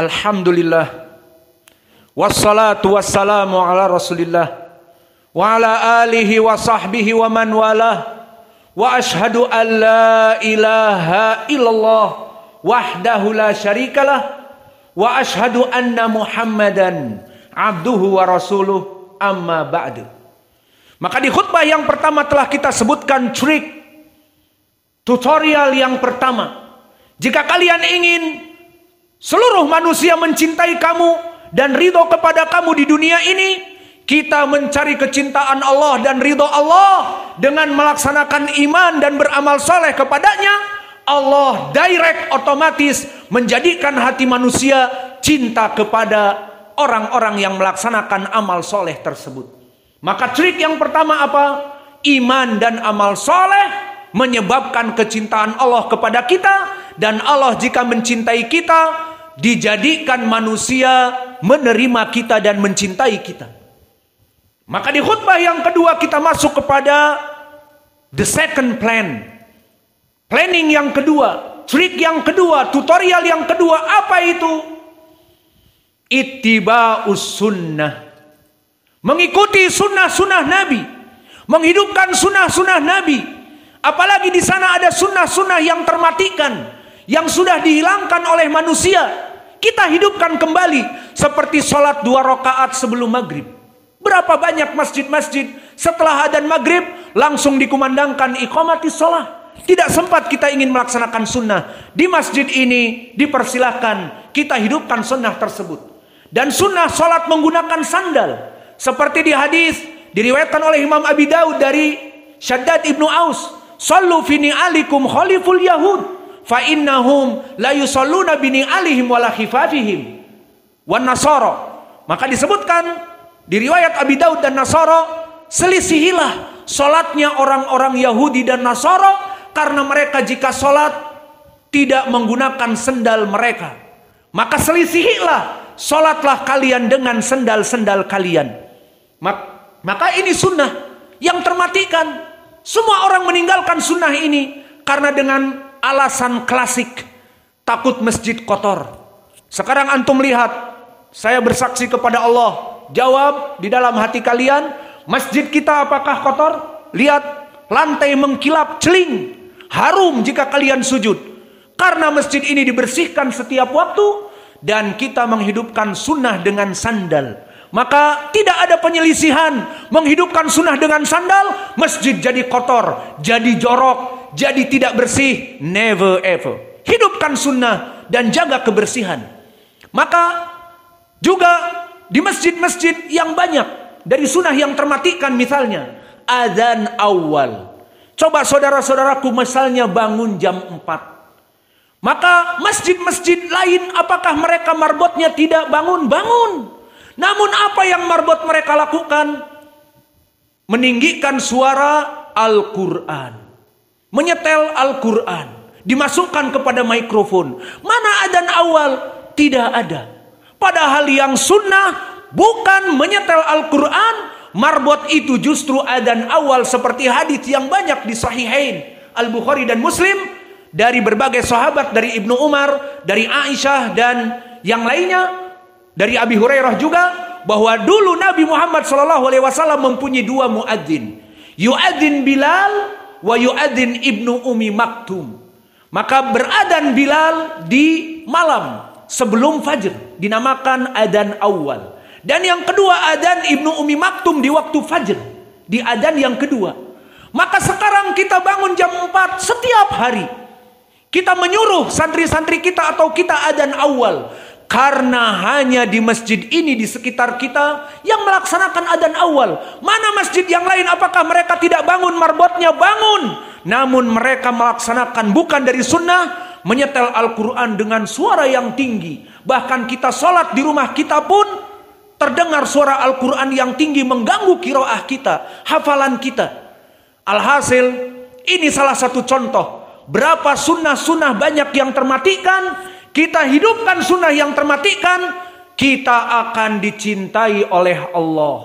Alhamdulillah. Wassalatu wassalamu ala Rasulillah wa ala alihi wa sahbihi wa man walah. Wa ashadu an la ilaha illallah wahdahu la syarikalah wa ashadu anna Muhammadan abduhu wa rasuluh amma ba'du. Maka di khutbah yang pertama telah kita sebutkan trik tutorial yang pertama. Jika kalian ingin seluruh manusia mencintai kamu dan ridho kepada kamu di dunia ini, kita mencari kecintaan Allah dan ridho Allah dengan melaksanakan iman dan beramal soleh kepadanya. Allah direct otomatis menjadikan hati manusia cinta kepada orang-orang yang melaksanakan amal soleh tersebut. Maka trik yang pertama apa? Iman dan amal soleh menyebabkan kecintaan Allah kepada kita dan Allah jika mencintai kita dijadikan manusia menerima kita dan mencintai kita. Maka di khutbah yang kedua kita masuk kepada the second plan. Planning yang kedua, trik yang kedua, tutorial yang kedua, apa itu? Ittiba'us sunnah. Mengikuti sunnah-sunnah Nabi. Menghidupkan sunnah-sunnah Nabi. Apalagi di sana ada sunnah-sunnah yang termatikan yang sudah dihilangkan oleh manusia kita hidupkan kembali seperti sholat dua rakaat sebelum maghrib. Berapa banyak masjid-masjid setelah adzan maghrib langsung dikumandangkan ikhomati sholat. Tidak sempat kita ingin melaksanakan sunnah. Di masjid ini dipersilahkan kita hidupkan sunnah tersebut. Dan sunnah sholat menggunakan sandal. Seperti di hadis diriwayatkan oleh Imam Abi Daud dari Syaddad Ibnu Aus. Sallu fini alikum khaliful Yahud fa innahum la yusalluna bini alihim wala khifafihim wan nasara maka disebutkan di riwayat Abi Daud dan Nasara selisihilah solatnya orang-orang Yahudi dan Nasara karena mereka jika solat tidak menggunakan sendal mereka maka selisihilah solatlah kalian dengan sendal-sendal kalian maka ini sunnah yang termatikan semua orang meninggalkan sunnah ini karena dengan alasan klasik takut masjid kotor. Sekarang antum lihat, saya bersaksi kepada Allah. Jawab di dalam hati kalian, masjid kita apakah kotor? Lihat, lantai mengkilap celing, harum jika kalian sujud. Karena masjid ini dibersihkan setiap waktu dan kita menghidupkan sunnah dengan sandal. Maka tidak ada penyelisihan menghidupkan sunnah dengan sandal, masjid jadi kotor, jadi jorok, jadi tidak bersih. Never ever. Hidupkan sunnah dan jaga kebersihan. Maka juga di masjid-masjid yang banyak dari sunnah yang termatikan misalnya azan awal. Coba saudara-saudaraku misalnya bangun jam 4. Maka masjid-masjid lain apakah mereka marbotnya tidak bangun-bangun? Namun apa yang marbot mereka lakukan? Meninggikan suara Al-Quran menyetel Al-Quran, dimasukkan kepada mikrofon. Mana adan awal? Tidak ada. Padahal yang sunnah bukan menyetel Al-Quran, marbot itu justru adan awal seperti hadis yang banyak di Sahihain Al-Bukhari dan Muslim dari berbagai sahabat dari Ibnu Umar, dari Aisyah dan yang lainnya dari Abi Hurairah juga bahwa dulu Nabi Muhammad SAW mempunyai dua muadzin. Yuadzin Bilal wa yu'adzin ibnu Umi Maktum. Maka beradan Bilal di malam sebelum fajar dinamakan adan awal. Dan yang kedua adan Ibnu Umi Maktum di waktu fajar. Di adan yang kedua. Maka sekarang kita bangun jam 4 setiap hari. Kita menyuruh santri-santri kita atau kita adan awal. Karena hanya di masjid ini di sekitar kita yang melaksanakan adan awal. Mana masjid yang lain apakah mereka tidak bangun marbotnya? Bangun. Namun mereka melaksanakan bukan dari sunnah. Menyetel Al-Quran dengan suara yang tinggi. Bahkan kita sholat di rumah kita pun terdengar suara Al-Quran yang tinggi mengganggu kiroah kita. Hafalan kita. Alhasil ini salah satu contoh. Berapa sunnah-sunnah banyak yang termatikan kita hidupkan sunnah yang termatikan, kita akan dicintai oleh Allah.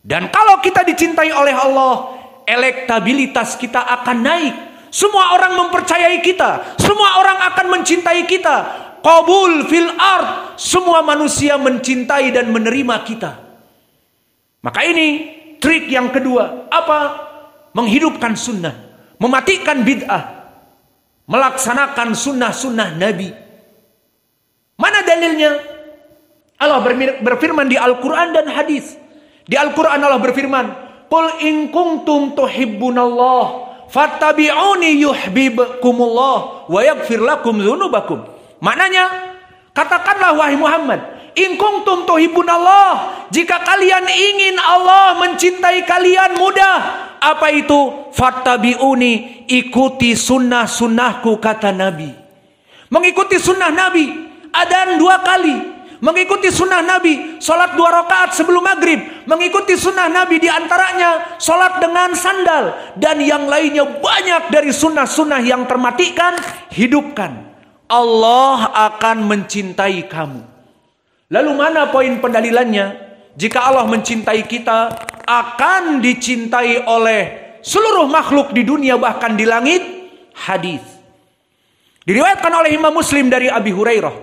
Dan kalau kita dicintai oleh Allah, elektabilitas kita akan naik. Semua orang mempercayai kita, semua orang akan mencintai kita. Kabul, fil art, semua manusia mencintai dan menerima kita. Maka ini trik yang kedua, apa? Menghidupkan sunnah, mematikan bid'ah, melaksanakan sunnah-sunnah Nabi. Mana dalilnya? Allah berfirman di Al-Quran dan hadis. Di Al-Quran Allah berfirman, Qul in kuntum tuhibbunallah fattabi'uni yuhibbukumullah wa yaghfir lakum zunubakum." Maknanya, katakanlah wahai Muhammad, in kuntum tuhibbunallah, jika kalian ingin Allah mencintai kalian mudah, apa itu? Fattabi'uni, ikuti sunnah-sunnahku kata Nabi. Mengikuti sunnah Nabi, adan dua kali. Mengikuti sunnah Nabi, sholat dua rakaat sebelum maghrib. Mengikuti sunnah Nabi diantaranya, sholat dengan sandal. Dan yang lainnya banyak dari sunnah-sunnah yang termatikan, hidupkan. Allah akan mencintai kamu. Lalu mana poin pendalilannya? jika Allah mencintai kita, akan dicintai oleh seluruh makhluk di dunia bahkan di langit. Hadis. Diriwayatkan oleh Imam Muslim dari Abi Hurairah.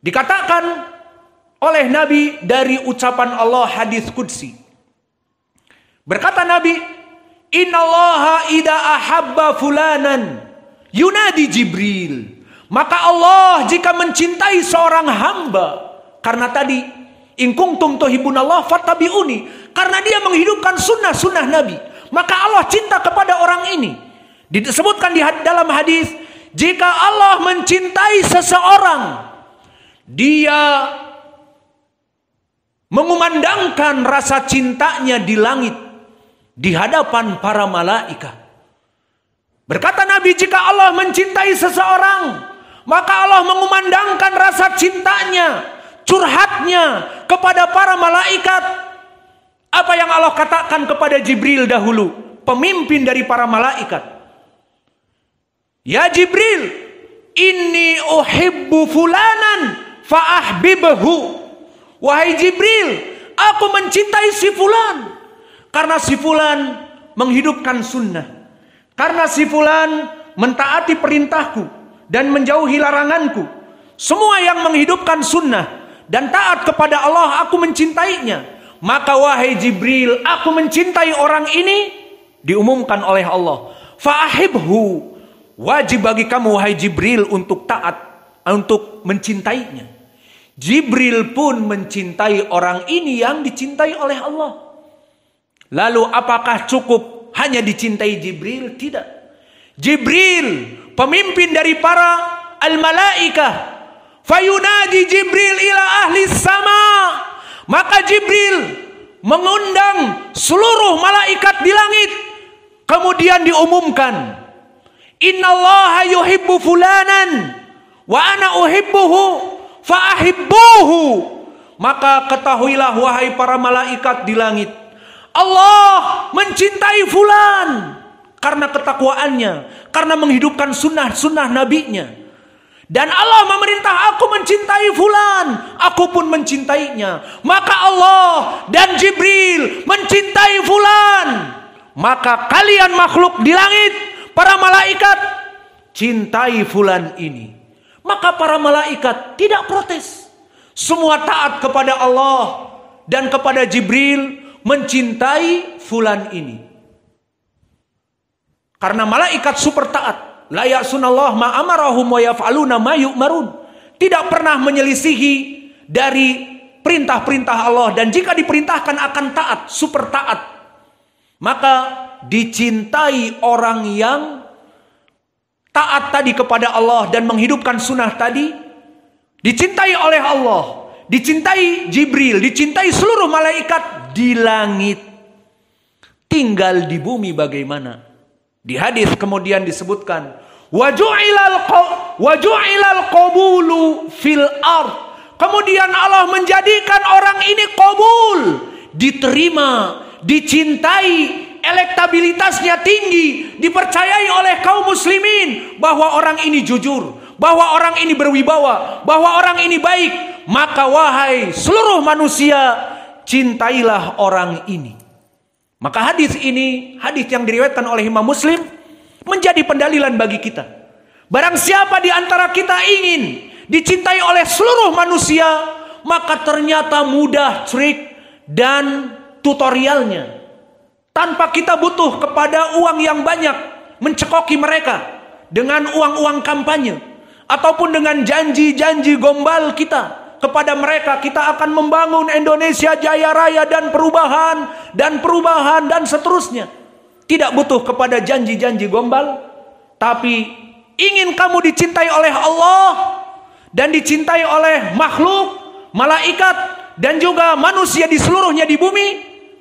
Dikatakan oleh Nabi dari ucapan Allah hadis qudsi. Berkata Nabi, "Innallaha ida ahabba fulanan yunadi Jibril." Maka Allah jika mencintai seorang hamba karena tadi In Allah tuhibunallah fattabi'uni. Karena dia menghidupkan sunnah-sunnah Nabi. Maka Allah cinta kepada orang ini. Disebutkan di dalam hadis, jika Allah mencintai seseorang, dia mengumandangkan rasa cintanya di langit di hadapan para malaikat. Berkata Nabi, jika Allah mencintai seseorang, maka Allah mengumandangkan rasa cintanya curhatnya kepada para malaikat. Apa yang Allah katakan kepada Jibril dahulu, pemimpin dari para malaikat. Ya Jibril, ini uhibbu fulanan faahbibhu. Wahai Jibril, aku mencintai si fulan karena si fulan menghidupkan sunnah. Karena si fulan mentaati perintahku dan menjauhi laranganku. Semua yang menghidupkan sunnah dan taat kepada Allah aku mencintainya. Maka wahai Jibril, aku mencintai orang ini diumumkan oleh Allah. Fa'ahibhu. Wajib bagi kamu wahai Jibril untuk taat, untuk mencintainya. Jibril pun mencintai orang ini yang dicintai oleh Allah. Lalu apakah cukup hanya dicintai Jibril? Tidak. Jibril, pemimpin dari para al-malaikah, Fayunadi Jibril ila ahli sama. Maka Jibril mengundang seluruh malaikat di langit. Kemudian diumumkan. Innallaha yuhibbu fulanan wa ana uhibbuhu fa ahibbuhu. Maka ketahuilah wahai para malaikat di langit. Allah mencintai fulan karena ketakwaannya, karena menghidupkan sunnah-sunnah nabinya. Dan Allah memerintah aku mencintai fulan, aku pun mencintainya. Maka Allah dan Jibril mencintai fulan. Maka kalian makhluk di langit, para malaikat cintai fulan ini. Maka para malaikat tidak protes. Semua taat kepada Allah dan kepada Jibril mencintai fulan ini. Karena malaikat super taat La ya'sunallah ma amarahum wa yaf'aluna ma yu'marun. Tidak pernah menyelisihi dari perintah-perintah Allah dan jika diperintahkan akan taat, super taat. Maka dicintai orang yang taat tadi kepada Allah dan menghidupkan sunnah tadi dicintai oleh Allah, dicintai Jibril, dicintai seluruh malaikat di langit. Tinggal di bumi bagaimana? Di hadis kemudian disebutkan Waju'ilal qabulu fil ard. Kemudian Allah menjadikan orang ini kabul, diterima, dicintai, elektabilitasnya tinggi, dipercayai oleh kaum muslimin bahwa orang ini jujur, bahwa orang ini berwibawa, bahwa orang ini baik. Maka wahai seluruh manusia, cintailah orang ini. Maka hadis ini hadis yang diriwayatkan oleh Imam Muslim menjadi pendalilan bagi kita. Barang siapa di antara kita ingin dicintai oleh seluruh manusia, maka ternyata mudah trik dan tutorialnya. Tanpa kita butuh kepada uang yang banyak mencekoki mereka dengan uang-uang kampanye ataupun dengan janji-janji gombal kita kepada mereka kita akan membangun Indonesia jaya raya dan perubahan dan perubahan dan seterusnya. Tidak butuh kepada janji-janji gombal, tapi ingin kamu dicintai oleh Allah dan dicintai oleh makhluk, malaikat dan juga manusia di seluruhnya di bumi.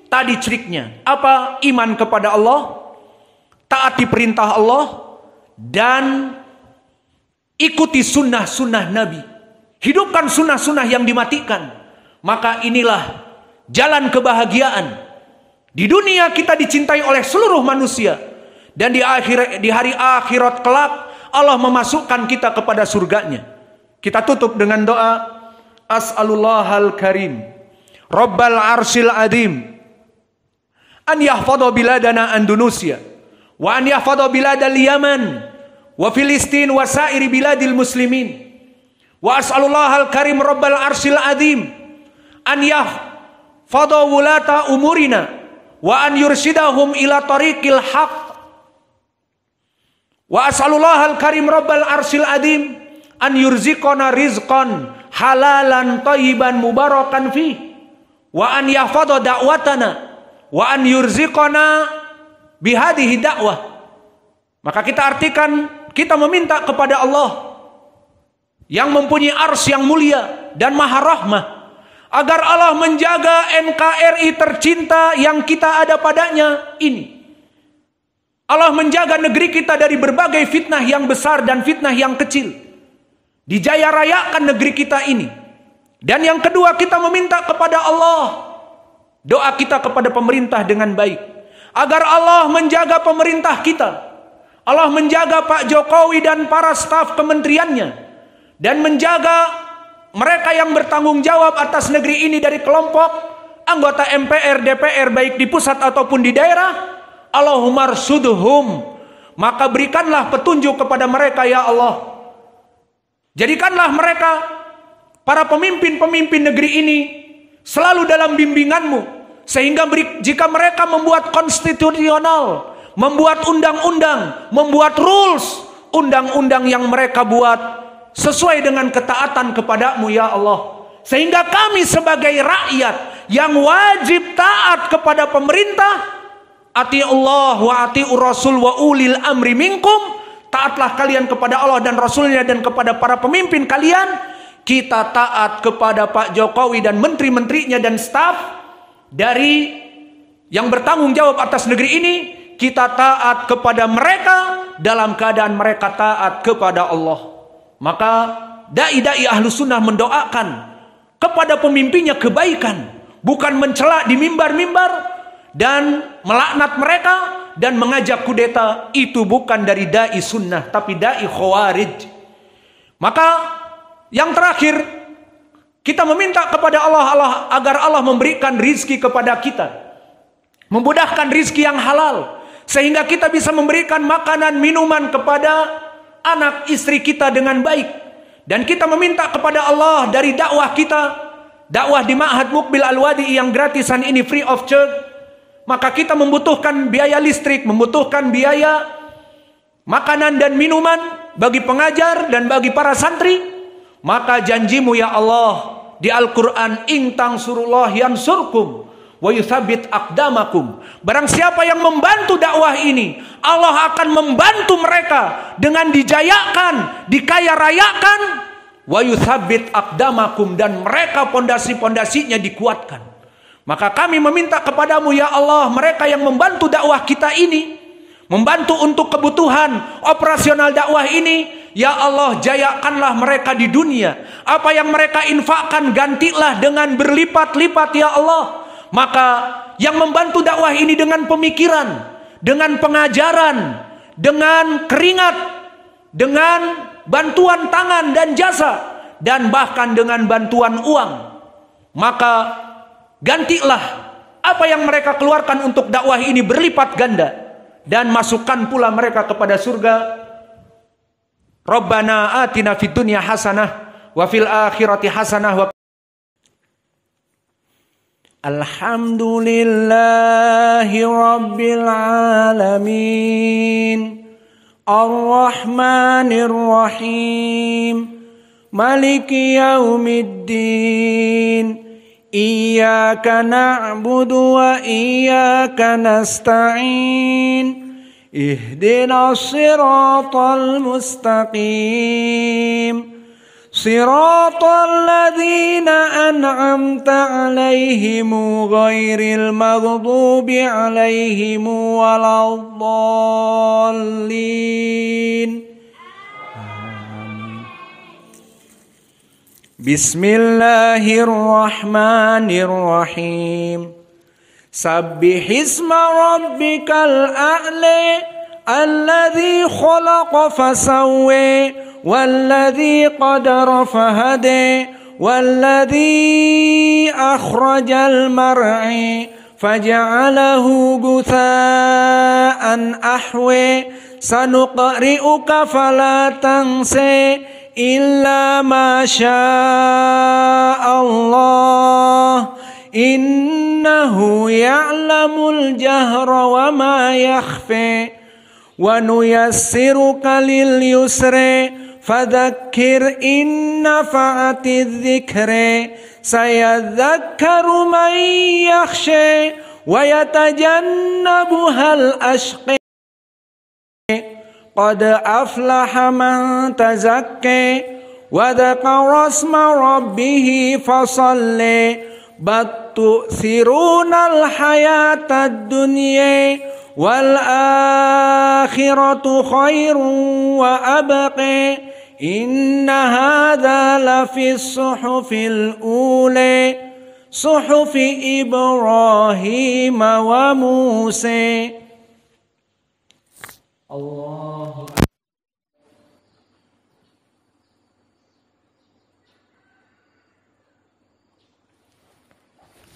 Tadi triknya apa? Iman kepada Allah, taati perintah Allah dan ikuti sunnah-sunnah Nabi. Hidupkan sunnah-sunnah yang dimatikan. Maka inilah jalan kebahagiaan di dunia kita dicintai oleh seluruh manusia dan di akhir di hari akhirat kelak Allah memasukkan kita kepada surganya. Kita tutup dengan doa As'alullahal karim Rabbal arsil adim An yahfadha biladana Indonesia Wa an yahfadha biladal Yaman Wa Filistin wa sairi biladil muslimin Wa as'alullahal karim Rabbal arsil adim An yahfadha wulata umurina wa an yursidahum ila tariqil haq wa asalullah al karim rabbal arsil adim an yurzikona rizqan halalan tayyiban mubarakan fi wa an yahfadha da'watana wa an yurzikona bihadihi dakwah maka kita artikan kita meminta kepada Allah yang mempunyai ars yang mulia dan maha rahmah agar Allah menjaga NKRI tercinta yang kita ada padanya ini. Allah menjaga negeri kita dari berbagai fitnah yang besar dan fitnah yang kecil. Dijaya rayakan negeri kita ini. Dan yang kedua kita meminta kepada Allah. Doa kita kepada pemerintah dengan baik. Agar Allah menjaga pemerintah kita. Allah menjaga Pak Jokowi dan para staf kementeriannya. Dan menjaga mereka yang bertanggung jawab atas negeri ini dari kelompok anggota MPR, DPR baik di pusat ataupun di daerah, Allahumma suduhum. Maka berikanlah petunjuk kepada mereka ya Allah. Jadikanlah mereka para pemimpin-pemimpin negeri ini selalu dalam bimbinganmu. Sehingga jika mereka membuat konstitusional, membuat undang-undang, membuat rules, undang-undang yang mereka buat sesuai dengan ketaatan kepadamu ya Allah. Sehingga kami sebagai rakyat yang wajib taat kepada pemerintah. Ati Allah wa ati Rasul wa ulil amri minkum. Taatlah kalian kepada Allah dan Rasulnya dan kepada para pemimpin kalian. Kita taat kepada Pak Jokowi dan menteri-menterinya dan staf dari yang bertanggung jawab atas negeri ini. Kita taat kepada mereka dalam keadaan mereka taat kepada Allah. Maka dai-dai ahlu sunnah mendoakan kepada pemimpinnya kebaikan. Bukan mencela di mimbar-mimbar dan melaknat mereka dan mengajak kudeta. Itu bukan dari dai sunnah tapi dai khawarij. Maka yang terakhir kita meminta kepada Allah Allah agar Allah memberikan rizki kepada kita. Memudahkan rizki yang halal. Sehingga kita bisa memberikan makanan, minuman kepada anak istri kita dengan baik dan kita meminta kepada Allah dari dakwah kita dakwah di Ma'had Mukbil Al-Wadi yang gratisan ini free of charge maka kita membutuhkan biaya listrik membutuhkan biaya makanan dan minuman bagi pengajar dan bagi para santri maka janjimu ya Allah di Al-Quran intang surullah yang surkum wa Barang siapa yang membantu dakwah ini, Allah akan membantu mereka dengan dijayakan, dikaya rayakan wa dan mereka pondasi-pondasinya dikuatkan. Maka kami meminta kepadamu ya Allah, mereka yang membantu dakwah kita ini, membantu untuk kebutuhan operasional dakwah ini, Ya Allah jayakanlah mereka di dunia. Apa yang mereka infakkan gantilah dengan berlipat-lipat ya Allah. Maka yang membantu dakwah ini dengan pemikiran, dengan pengajaran, dengan keringat, dengan bantuan tangan dan jasa, dan bahkan dengan bantuan uang. Maka gantilah apa yang mereka keluarkan untuk dakwah ini berlipat ganda dan masukkan pula mereka kepada surga. Rabbana atina fid dunya hasanah wa fil akhirati hasanah wa الحمد لله رب العالمين الرحمن الرحيم ملك يوم الدين إياك نعبد وإياك نستعين اهدنا الصراط المستقيم صراط الذين أنعمت عليهم غير المغضوب عليهم ولا الضالين بسم الله الرحمن الرحيم سبح اسم ربك الأعلى الذي خلق فسوي والذي قدر فهدي والذي أخرج المرعي فجعله جثاء أحوي سنقرئك فلا تنسي إلا ما شاء الله إنه يعلم الجهر وما يخفي ونيسرك لليسر فذكر إن نفعت الذكر سيذكر من يخشى ويتجنبها الأشقى قد أفلح من تزكى وذكر اسم ربه فصلى بل تؤثرون الحياة الدنيا والآخرة خير وأبقى إن هذا لفي الصحف الأولى صحف إبراهيم وموسى الله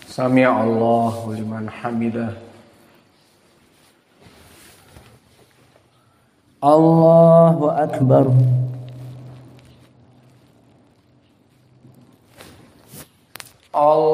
سمع الله لمن حمده الله أكبر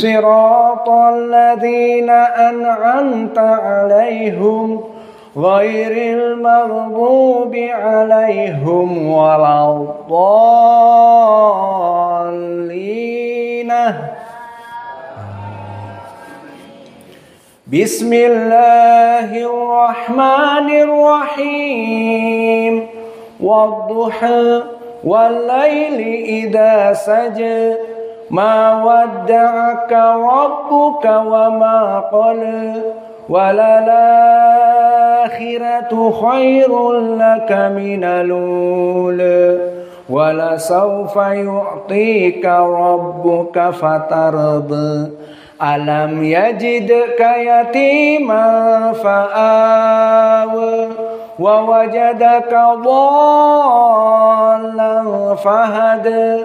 صراط الذين أنعمت عليهم غير المغضوب عليهم ولا الضالين بسم الله الرحمن الرحيم والضحى والليل إذا سجد ما ودعك ربك وما قل وللآخرة خير لك من الأولى ولسوف يعطيك ربك فترضى ألم يجدك يتيما فآوى ووجدك ضالا فهدى